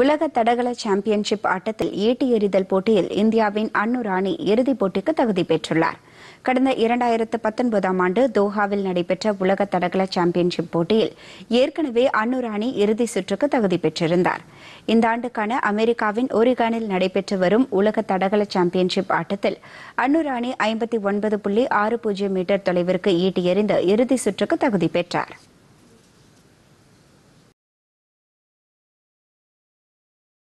உலக தடகள சாம்பியன்ஷிப் ஆட்டத்தில் ஈட்டி எறிதல் போட்டியில் இந்தியாவின் அன்னு ராணி இறுதிப் போட்டிக்கு தகுதி பெற்றுள்ளார் கடந்த இரண்டாயிரத்து பத்தொன்பதாம் ஆண்டு தோஹாவில் நடைபெற்ற உலக தடகள சாம்பியன்ஷிப் போட்டியில் ஏற்கனவே அன்னு ராணி இறுதி சுற்றுக்கு தகுதி பெற்றிருந்தார் இந்த ஆண்டுக்கான அமெரிக்காவின் ஒரிகானில் நடைபெற்று வரும் உலக தடகள சாம்பியன்ஷிப் ஆட்டத்தில் அன்னுராணி ராணி ஐம்பத்தி ஒன்பது புள்ளி ஆறு பூஜ்ஜியம் மீட்டர் தொலைவிற்கு ஈட்டி எறிந்து இறுதி சுற்றுக்கு தகுதி பெற்றார்